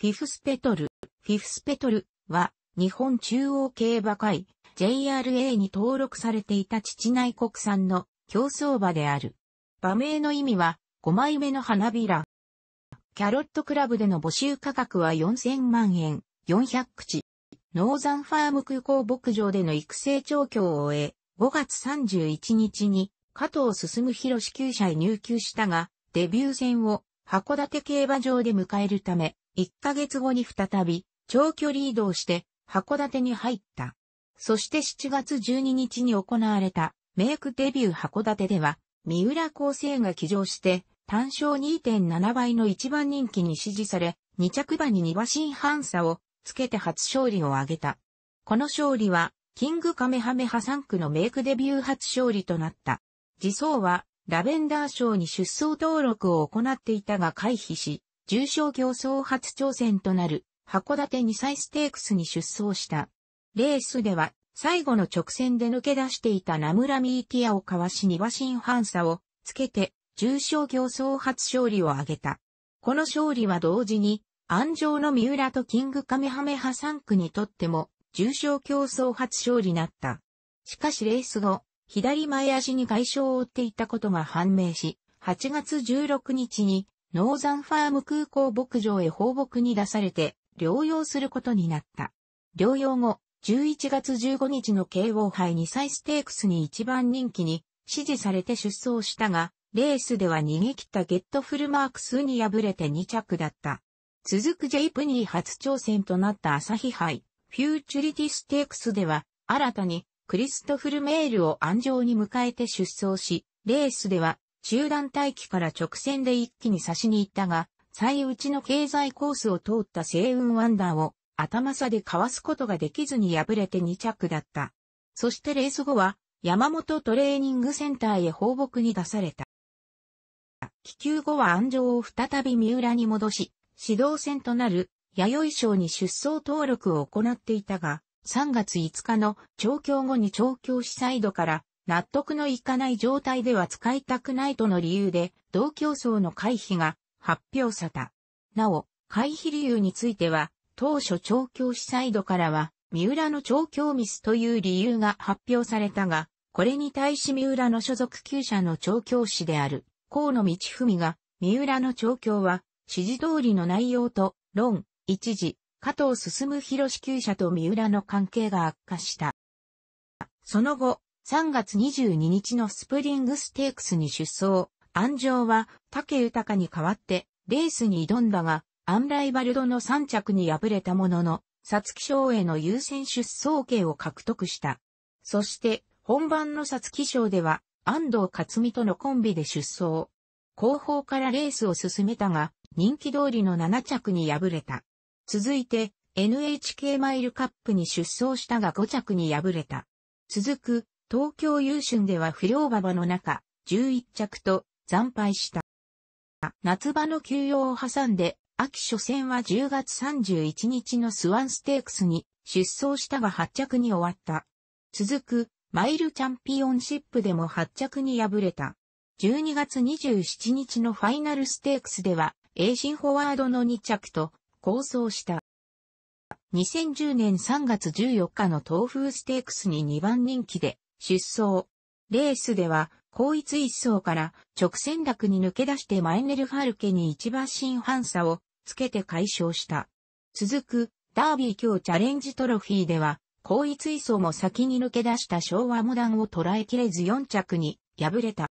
フィフスペトル、フィフスペトルは日本中央競馬会 JRA に登録されていた父内国産の競争馬である。馬名の意味は5枚目の花びら。キャロットクラブでの募集価格は4000万円、400口。ノーザンファーム空港牧場での育成調教を終え、5月31日に加藤進広支給者へ入居したが、デビュー戦を函館競馬場で迎えるため、1ヶ月後に再び、長距離移動して、函館に入った。そして7月12日に行われた、メイクデビュー函館では、三浦構成が起乗して、単勝2.7倍の一番人気に支持され、2着馬に2馬身半差をつけて初勝利を挙げた。この勝利は、キングカメハメハ3区のメイクデビュー初勝利となった。自走は、ラベンダー賞に出走登録を行っていたが回避し、重賞競争初挑戦となる函館2歳ステークスに出走した。レースでは最後の直線で抜け出していたナムラミーティアをかわし2馬身半差をつけて重賞競争初勝利を挙げた。この勝利は同時に安城の三浦とキングカメハメハ3区にとっても重賞競争初勝利なった。しかしレース後、左前足に外傷を負っていたことが判明し、8月16日にノーザンファーム空港牧場へ放牧に出されて療養することになった。療養後、11月15日の KO 杯2歳ステークスに一番人気に支持されて出走したが、レースでは逃げ切ったゲットフルマークスに敗れて2着だった。続くジェイプニー初挑戦となった朝日杯、フューチュリティステークスでは、新たにクリストフルメールを安城に迎えて出走し、レースでは集団待機から直線で一気に差しに行ったが、最内の経済コースを通った星雲ワンダーを頭差でかわすことができずに敗れて2着だった。そしてレース後は山本トレーニングセンターへ放牧に出された。気球後は安城を再び三浦に戻し、指導戦となる弥生賞に出走登録を行っていたが、3月5日の調教後に調教師サイドから納得のいかない状態では使いたくないとの理由で、同競争の回避が発表された。なお、回避理由については、当初調教師サイドからは、三浦の調教ミスという理由が発表されたが、これに対し三浦の所属級者の調教師である、河野道文が、三浦の調教は、指示通りの内容と、論、一時、加藤進広士級者と三浦の関係が悪化した。その後、3月22日のスプリングステークスに出走。安城は、竹豊に代わって、レースに挑んだが、アンライバルドの3着に敗れたものの、サツキ賞への優先出走権を獲得した。そして、本番のサツキ賞では、安藤克美とのコンビで出走。後方からレースを進めたが、人気通りの7着に敗れた。続いて、NHK マイルカップに出走したが5着に敗れた。続く、東京優春では不良馬場の中、11着と惨敗した。夏場の休養を挟んで、秋初戦は10月31日のスワンステークスに出走したが8着に終わった。続く、マイルチャンピオンシップでも8着に敗れた。12月27日のファイナルステークスでは、エイシンフォワードの2着と、構想した。2010年3月14日の東風ステークスに2番人気で、出走。レースでは、後一一走から直線落に抜け出してマイネルファルケに一馬身反差をつけて解消した。続く、ダービー強チャレンジトロフィーでは、後一一走も先に抜け出した昭和モダンを捉えきれず4着に敗れた。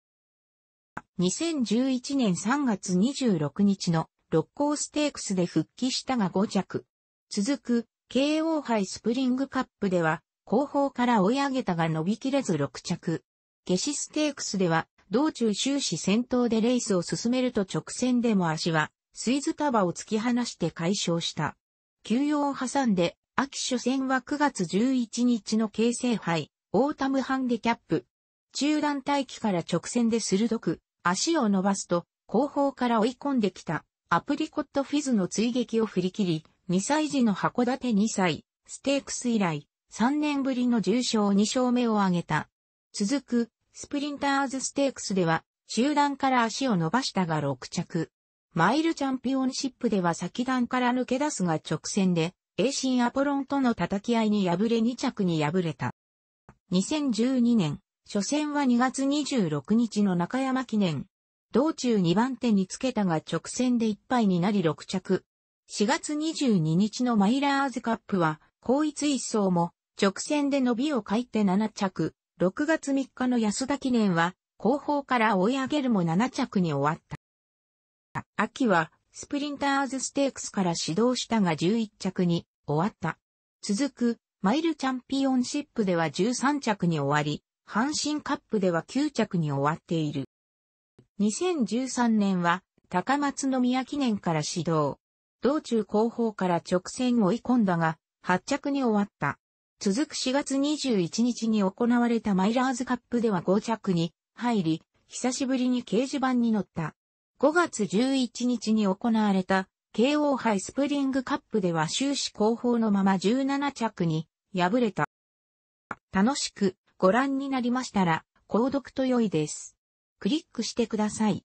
2011年3月26日の六甲ステークスで復帰したが5着。続く、KO 杯スプリングカップでは、後方から追い上げたが伸びきれず6着。ゲシステークスでは、道中終始先頭でレースを進めると直線でも足は、スイズ束を突き放して解消した。休養を挟んで、秋初戦は9月11日の京成杯、オータムハンデキャップ。中団待機から直線で鋭く、足を伸ばすと、後方から追い込んできた、アプリコットフィズの追撃を振り切り、2歳児の函館2歳、ステークス以来、3年ぶりの重賞2勝目を挙げた。続く、スプリンターズステークスでは、集団から足を伸ばしたが6着。マイルチャンピオンシップでは先段から抜け出すが直線で、AC アポロンとの叩き合いに敗れ2着に敗れた。2012年、初戦は2月26日の中山記念。道中2番手につけたが直線で1敗になり6着。4月22日のマイラーズカップは、後一一走も、直線で伸びを書いて7着、6月3日の安田記念は、後方から追い上げるも7着に終わった。秋は、スプリンターズステークスから始動したが11着に終わった。続く、マイルチャンピオンシップでは13着に終わり、阪神カップでは9着に終わっている。2013年は、高松宮記念から始動。道中後方から直線追い込んだが、8着に終わった。続く4月21日に行われたマイラーズカップでは5着に入り、久しぶりに掲示板に乗った。5月11日に行われた KO 杯スプリングカップでは終始後方のまま17着に敗れた。楽しくご覧になりましたら、購読と良いです。クリックしてください。